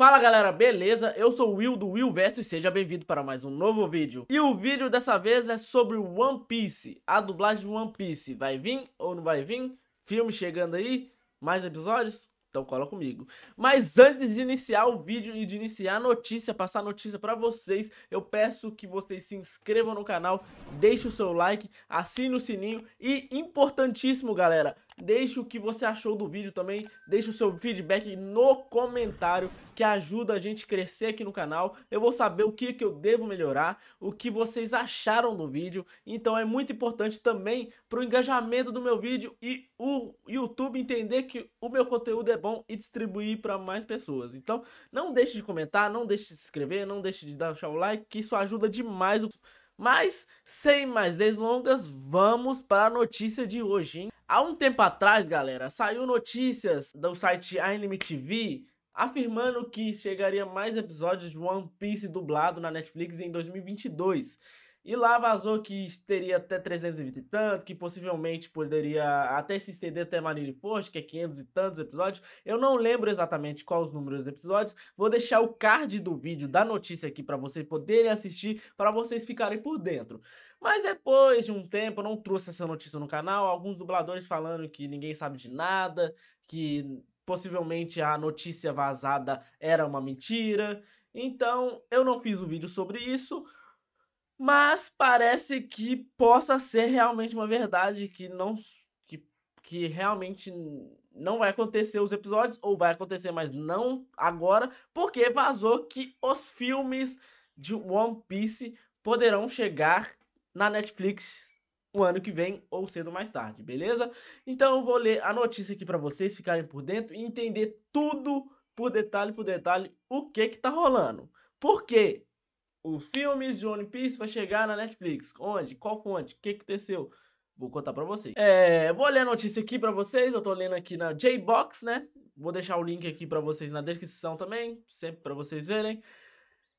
Fala galera, beleza? Eu sou o Will do Will Verso e seja bem-vindo para mais um novo vídeo. E o vídeo dessa vez é sobre One Piece, a dublagem de One Piece. Vai vir ou não vai vir? Filme chegando aí? Mais episódios? Então cola comigo. Mas antes de iniciar o vídeo e de iniciar a notícia, passar a notícia para vocês, eu peço que vocês se inscrevam no canal, deixe o seu like, assine o sininho e importantíssimo, galera, deixe o que você achou do vídeo também, deixe o seu feedback no comentário que ajuda a gente crescer aqui no canal. Eu vou saber o que, que eu devo melhorar, o que vocês acharam do vídeo. Então é muito importante também para o engajamento do meu vídeo e o YouTube entender que o meu conteúdo é bom e distribuir para mais pessoas. Então não deixe de comentar, não deixe de se inscrever, não deixe de deixar o like, que isso ajuda demais o mas, sem mais delongas, vamos para a notícia de hoje, hein? Há um tempo atrás, galera, saiu notícias do site Anime TV afirmando que chegaria mais episódios de One Piece dublado na Netflix em 2022. E lá vazou que teria até 320 e tanto, que possivelmente poderia até se estender até Manille Forte, que é 500 e tantos episódios. Eu não lembro exatamente quais os números dos episódios. Vou deixar o card do vídeo, da notícia aqui, para vocês poderem assistir, para vocês ficarem por dentro. Mas depois de um tempo, eu não trouxe essa notícia no canal. Alguns dubladores falando que ninguém sabe de nada, que possivelmente a notícia vazada era uma mentira. Então, eu não fiz o um vídeo sobre isso. Mas parece que possa ser realmente uma verdade que não que, que realmente não vai acontecer os episódios ou vai acontecer, mas não agora, porque vazou que os filmes de One Piece poderão chegar na Netflix o ano que vem ou cedo mais tarde, beleza? Então eu vou ler a notícia aqui para vocês ficarem por dentro e entender tudo por detalhe por detalhe o que que tá rolando. Porque o filme de One Piece vai chegar na Netflix. Onde? Qual fonte? O que aconteceu? Vou contar pra vocês. É, vou ler a notícia aqui pra vocês. Eu tô lendo aqui na J-Box, né? Vou deixar o link aqui pra vocês na descrição também. Sempre pra vocês verem.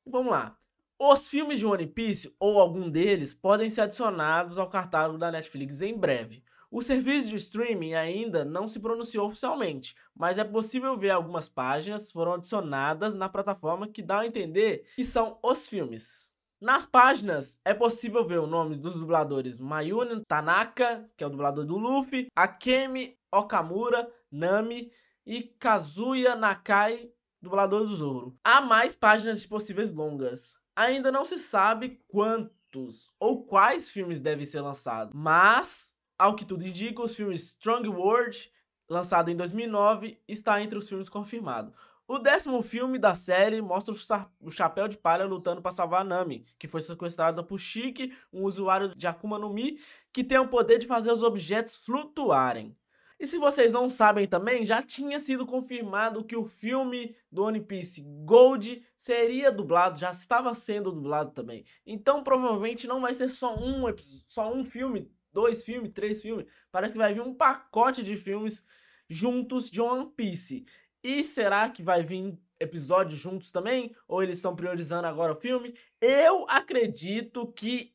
Vamos lá. Os filmes de One Piece, ou algum deles, podem ser adicionados ao cartago da Netflix em breve. O serviço de streaming ainda não se pronunciou oficialmente, mas é possível ver algumas páginas foram adicionadas na plataforma que dá a entender que são os filmes. Nas páginas é possível ver o nome dos dubladores Mayune Tanaka, que é o dublador do Luffy, Akemi Okamura, Nami e Kazuya Nakai, dublador do Zoro. Há mais páginas de possíveis longas. Ainda não se sabe quantos ou quais filmes devem ser lançados, mas ao que tudo indica, os filmes Strong World, lançado em 2009, está entre os filmes confirmados. O décimo filme da série mostra o Chapéu de Palha lutando para salvar Nami, que foi sequestrada por Shiki, um usuário de Akuma no Mi, que tem o poder de fazer os objetos flutuarem. E se vocês não sabem também, já tinha sido confirmado que o filme do One Piece Gold seria dublado, já estava sendo dublado também. Então provavelmente não vai ser só um, só um filme dois filmes, três filmes. Parece que vai vir um pacote de filmes juntos de One Piece. E será que vai vir episódios juntos também? Ou eles estão priorizando agora o filme? Eu acredito que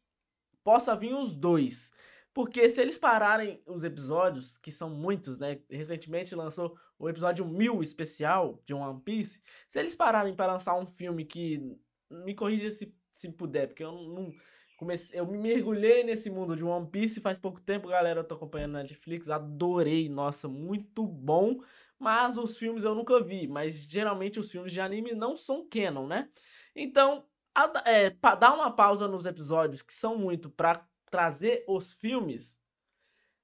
possa vir os dois. Porque se eles pararem os episódios, que são muitos, né? Recentemente lançou o episódio 1000 especial de One Piece. Se eles pararem para lançar um filme que. Me corrija se, se puder, porque eu não, não comecei, eu me mergulhei nesse mundo de One Piece faz pouco tempo, galera. Eu tô acompanhando na Netflix, adorei, nossa, muito bom. Mas os filmes eu nunca vi, mas geralmente os filmes de anime não são canon, né? Então, a, é, pra dar uma pausa nos episódios, que são muito, para trazer os filmes,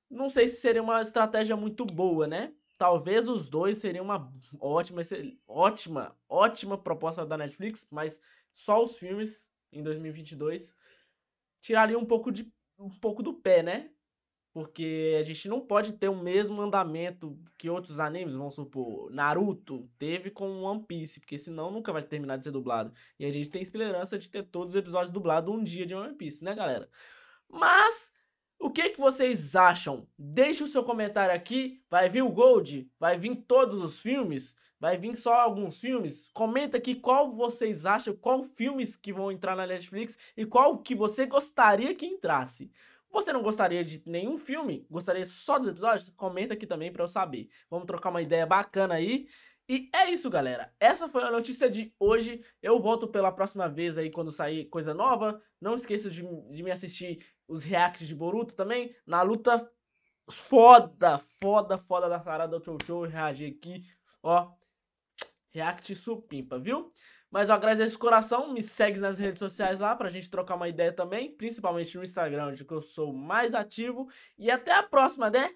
não sei se seria uma estratégia muito boa, né? Talvez os dois seriam uma ótima, ótima, ótima proposta da Netflix, mas só os filmes em 2022 tiraria um pouco, de, um pouco do pé, né? Porque a gente não pode ter o mesmo andamento que outros animes, vamos supor, Naruto teve com One Piece, porque senão nunca vai terminar de ser dublado. E a gente tem esperança de ter todos os episódios dublados um dia de One Piece, né, galera? Mas o que, que vocês acham? Deixe o seu comentário aqui. Vai vir o Gold? Vai vir todos os filmes? Vai vir só alguns filmes? Comenta aqui qual vocês acham, qual filmes que vão entrar na Netflix e qual que você gostaria que entrasse. Você não gostaria de nenhum filme? Gostaria só dos episódios? Comenta aqui também para eu saber. Vamos trocar uma ideia bacana aí. E é isso, galera. Essa foi a notícia de hoje. Eu volto pela próxima vez aí quando sair coisa nova. Não esqueça de, de me assistir os reacts de Boruto também. Na luta foda, foda, foda da Sarada do Chow reagir aqui, ó. React supimpa, viu? Mas eu agradeço o coração, me segue nas redes sociais lá pra gente trocar uma ideia também, principalmente no Instagram, onde eu sou mais ativo. E até a próxima, né?